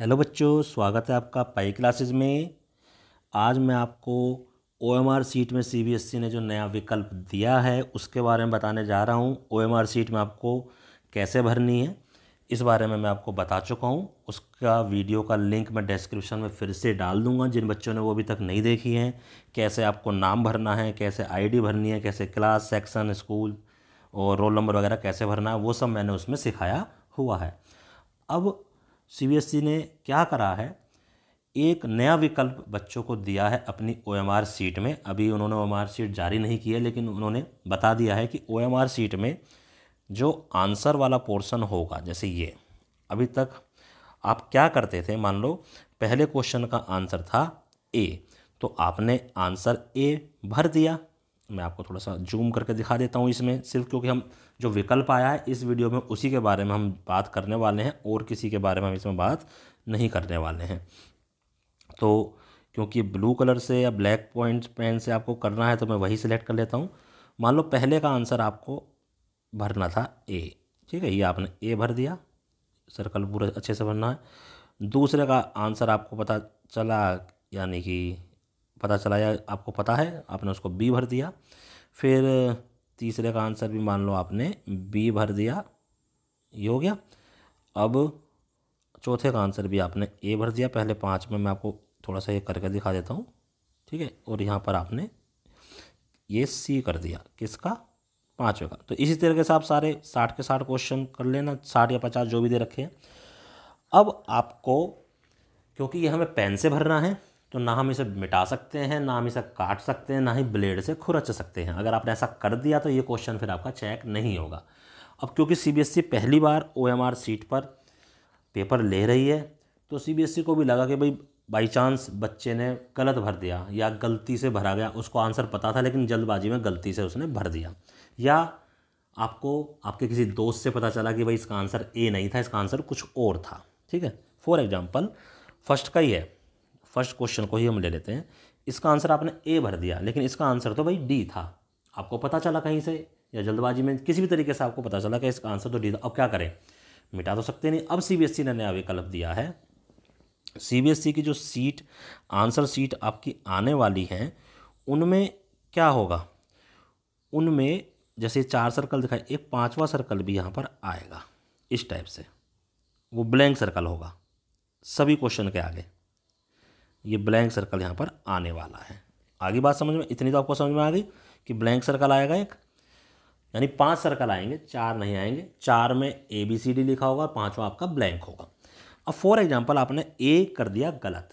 hello बच्चों स्वागत है आपका पाई क्लासेस में आज मैं आपको ओ एम आर सीट में सी बी एस ई ने जो नया विकल्प दिया है उसके बारे में बताने जा रहा हूँ ओ एम आर सीट में आपको कैसे भरनी है इस बारे में मैं आपको बता चुका हूँ उसका वीडियो का लिंक मैं डिस्क्रिप्शन में फिर से डाल दूँगा जिन बच्चों ने वो अभी तक नहीं देखी है कैसे आपको नाम भरना है कैसे आई डी भरनी है कैसे क्लास सेक्शन स्कूल और रोल नंबर वगैरह कैसे भरना है वो सब मैंने उसमें सिखाया हुआ है अब सीबीएसई e ने क्या करा है एक नया विकल्प बच्चों को दिया है अपनी ओएमआर सीट में अभी उन्होंने ओएमआर सीट जारी नहीं की है लेकिन उन्होंने बता दिया है कि ओएमआर सीट में जो आंसर वाला पोर्शन होगा जैसे ये अभी तक आप क्या करते थे मान लो पहले क्वेश्चन का आंसर था ए तो आपने आंसर ए भर दिया मैं आपको थोड़ा सा जूम करके दिखा देता हूँ इसमें सिर्फ क्योंकि हम जो विकल्प आया है इस वीडियो में उसी के बारे में हम बात करने वाले हैं और किसी के बारे में हम इसमें बात नहीं करने वाले हैं तो क्योंकि ब्लू कलर से या ब्लैक पॉइंट पेन से आपको करना है तो मैं वही सिलेक्ट कर लेता हूँ मान लो पहले का आंसर आपको भरना था ए ठीक है ये आपने ए भर दिया सर्कल पूरा अच्छे से भरना है दूसरे का आंसर आपको पता चला यानी कि पता चला या आपको पता है आपने उसको बी भर दिया फिर तीसरे का आंसर भी मान लो आपने बी भर दिया ये हो गया अब चौथे का आंसर भी आपने ए भर दिया पहले पाँच में मैं आपको थोड़ा सा ये करके दिखा देता हूँ ठीक है और यहाँ पर आपने ये सी कर दिया किसका पाँचवें का तो इसी तरीके से आप सारे साठ के साठ क्वेश्चन कर लेना साठ या पचास जो भी दे रखे हैं अब आपको क्योंकि ये हमें पेन से भरना है तो ना हम इसे मिटा सकते हैं ना हम इसे काट सकते हैं ना ही ब्लेड से खुरच सकते हैं अगर आपने ऐसा कर दिया तो ये क्वेश्चन फिर आपका चेक नहीं होगा अब क्योंकि सी e पहली बार ओएमआर सीट पर पेपर ले रही है तो सी e को भी लगा कि भाई बाई चांस बच्चे ने गलत भर दिया या गलती से भरा गया उसको आंसर पता था लेकिन जल्दबाजी में गलती से उसने भर दिया या आपको आपके किसी दोस्त से पता चला कि भाई इसका आंसर ए नहीं था इसका आंसर कुछ और था ठीक है फॉर एग्ज़ाम्पल फर्स्ट का ही है फर्स्ट क्वेश्चन को ही हम ले लेते हैं इसका आंसर आपने ए भर दिया लेकिन इसका आंसर तो भाई डी था आपको पता चला कहीं से या जल्दबाजी में किसी भी तरीके से आपको पता चला कि इसका आंसर तो डी था अब क्या करें मिटा तो सकते नहीं अब सी e ने नया विकल्प दिया है सी e की जो सीट आंसर सीट आपकी आने वाली हैं उनमें क्या होगा उनमें जैसे चार सर्कल दिखाए एक पांचवा सर्कल भी यहाँ पर आएगा इस टाइप से वो ब्लैंक सर्कल होगा सभी क्वेश्चन के आगे ये ब्लैंक सर्कल यहाँ पर आने वाला है आगे बात समझ में इतनी तो आपको समझ में आ गई कि ब्लैंक सर्कल आएगा एक यानी पांच सर्कल आएंगे चार नहीं आएंगे चार में ए बी सी डी लिखा होगा और आपका ब्लैंक होगा अब फॉर एग्जाम्पल आपने ए कर दिया गलत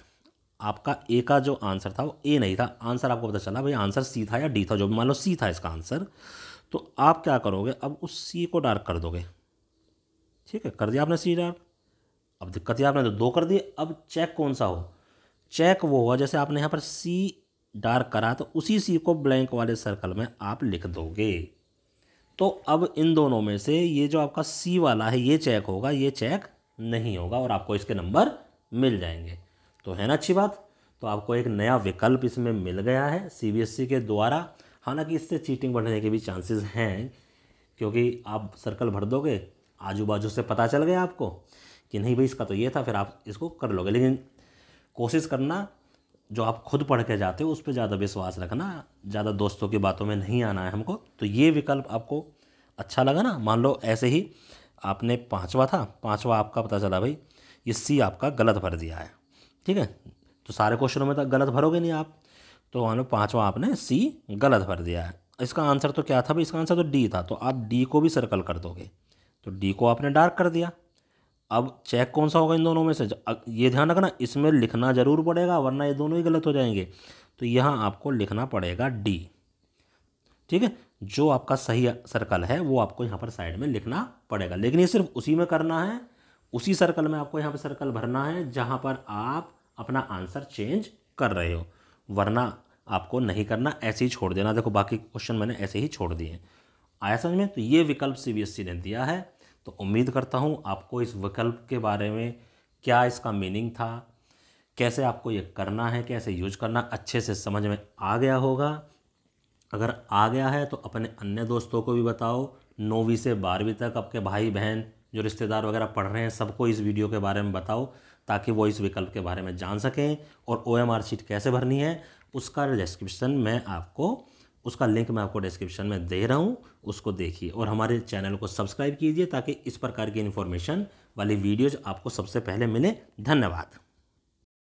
आपका ए का जो आंसर था वो ए नहीं था आंसर आपको पता चला भाई आंसर सी था या डी था जो भी मान लो सी था इसका आंसर तो आप क्या करोगे अब उस सी को डार्क कर दोगे ठीक है कर दिया आपने सी डार्क अब दिक्कत ही आपने तो दो कर दिए अब चेक कौन सा हो चेक वो होगा जैसे आपने यहाँ पर सी डार्क करा तो उसी सी को ब्लैंक वाले सर्कल में आप लिख दोगे तो अब इन दोनों में से ये जो आपका सी वाला है ये चेक होगा ये चेक नहीं होगा और आपको इसके नंबर मिल जाएंगे तो है ना अच्छी बात तो आपको एक नया विकल्प इसमें मिल गया है सीबीएसई e के द्वारा हालांकि इससे चीटिंग बढ़ने के भी चांसेस हैं क्योंकि आप सर्कल भर दोगे आजू बाजू से पता चल गया आपको कि नहीं भाई इसका तो ये था फिर आप इसको कर लोगे लेकिन कोशिश करना जो आप खुद पढ़ के जाते हो उस पर ज़्यादा विश्वास रखना ज़्यादा दोस्तों की बातों में नहीं आना है हमको तो ये विकल्प आपको अच्छा लगा ना मान लो ऐसे ही आपने पाँचवा था पाँचवा आपका पता चला भाई ये सी आपका गलत भर दिया है ठीक है तो सारे क्वेश्चनों में तो गलत भरोगे नहीं आप तो मान लो पाँचवा आपने सी गलत भर दिया है इसका आंसर तो क्या था भाई इसका आंसर तो डी था तो आप डी को भी सर्कल कर दोगे तो डी को आपने डार्क कर दिया अब चेक कौन सा होगा इन दोनों में से ये ध्यान रखना इसमें लिखना ज़रूर पड़ेगा वरना ये दोनों ही गलत हो जाएंगे तो यहाँ आपको लिखना पड़ेगा डी ठीक है जो आपका सही सर्कल है वो आपको यहाँ पर साइड में लिखना पड़ेगा लेकिन ये सिर्फ उसी में करना है उसी सर्कल में आपको यहाँ पर सर्कल भरना है जहाँ पर आप अपना आंसर चेंज कर रहे हो वरना आपको नहीं करना ऐसे ही छोड़ देना देखो बाकी क्वेश्चन मैंने ऐसे ही छोड़ दिए आया समझ में तो ये विकल्प सी e ने दिया है तो उम्मीद करता हूँ आपको इस विकल्प के बारे में क्या इसका मीनिंग था कैसे आपको ये करना है कैसे यूज करना अच्छे से समझ में आ गया होगा अगर आ गया है तो अपने अन्य दोस्तों को भी बताओ नौवीं से बारहवीं तक आपके भाई बहन जो रिश्तेदार वगैरह पढ़ रहे हैं सबको इस वीडियो के बारे में बताओ ताकि वो इस विकल्प के बारे में जान सकें और ओ शीट कैसे भरनी है उसका डिस्क्रिप्शन मैं आपको उसका लिंक मैं आपको डिस्क्रिप्शन में दे रहा हूँ उसको देखिए और हमारे चैनल को सब्सक्राइब कीजिए ताकि इस प्रकार की इन्फॉर्मेशन वाली वीडियोज़ आपको सबसे पहले मिले धन्यवाद